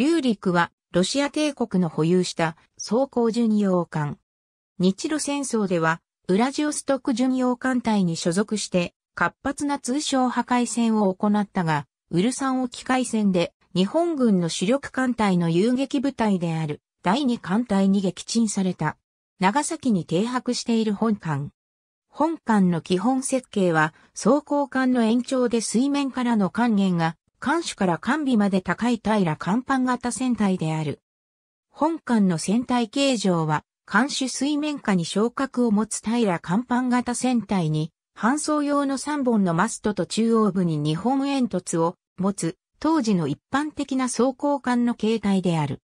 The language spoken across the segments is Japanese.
龍陸はロシア帝国の保有した装甲巡洋艦。日露戦争ではウラジオストク巡洋艦隊に所属して活発な通商破壊戦を行ったが、ウルサン沖海戦で日本軍の主力艦隊の遊撃部隊である第二艦隊に撃沈された。長崎に停泊している本艦。本艦の基本設計は装甲艦の延長で水面からの還元が艦首から艦尾まで高い平ら甲板型船体である。本艦の船体形状は、艦首水面下に昇格を持つ平ら甲板型船体に、搬送用の3本のマストと中央部に2本煙突を持つ、当時の一般的な装甲艦の形態である。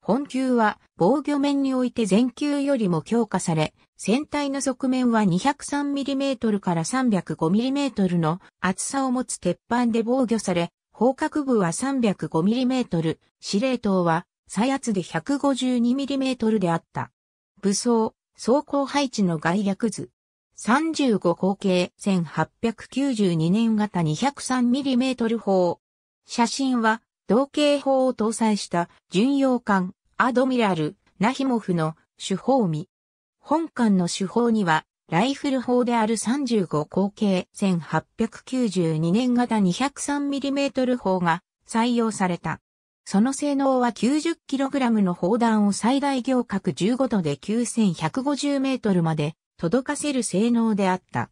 本級は防御面において前級よりも強化され、船体の側面は 203mm から 305mm の厚さを持つ鉄板で防御され、砲角部は 305mm、司令塔は最圧で 152mm であった。武装、装甲配置の概略図。35口径1892年型 203mm 砲。写真は、同型砲を搭載した巡洋艦、アドミラル、ナヒモフの主砲味。本艦の主砲には、ライフル砲である35口径1892年型 203mm 砲が採用された。その性能は 90kg の砲弾を最大行角15度で 9150m まで届かせる性能であった。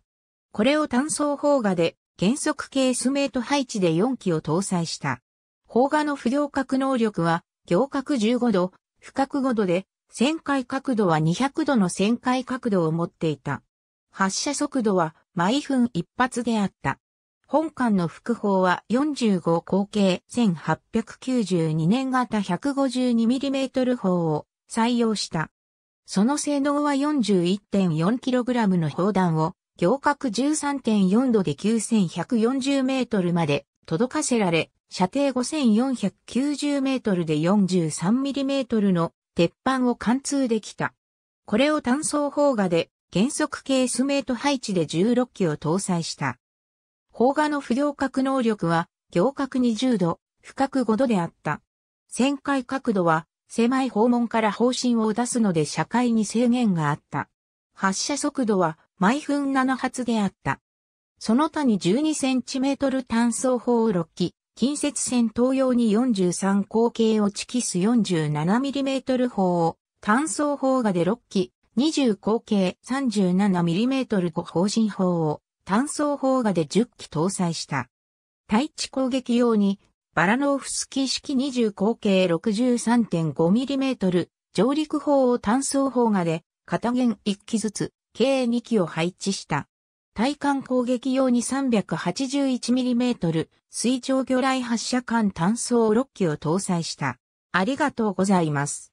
これを単装砲画で原則ケースメイト配置で4機を搭載した。砲画の不行角能力は行角15度、不く5度で旋回角度は200度の旋回角度を持っていた。発射速度は毎分一発であった。本館の副砲は45口径1892年型 152mm 砲を採用した。その性能は 41.4kg の砲弾を行角13.4度で9140 m まで届かせられ、射程5490 m で43 m m の鉄板を貫通できた。これを単装砲画で原則ケースメート配置で16機を搭載した。砲画の不良角能力は、行角20度、深角5度であった。旋回角度は、狭い訪問から方針を出すので社会に制限があった。発射速度は毎分7発であった。その他に1 2トル単装砲6機、近接戦闘用に43口径をチキス 47mm 砲を、単装砲画で6機、20口径 37mm 個方針砲を単装砲画で10機搭載した。対地攻撃用にバラノーフスキー式20口径 63.5mm 上陸砲を単装砲画で片弦1機ずつ計2機を配置した。対艦攻撃用に 381mm 水上魚雷発射艦単装6機を搭載した。ありがとうございます。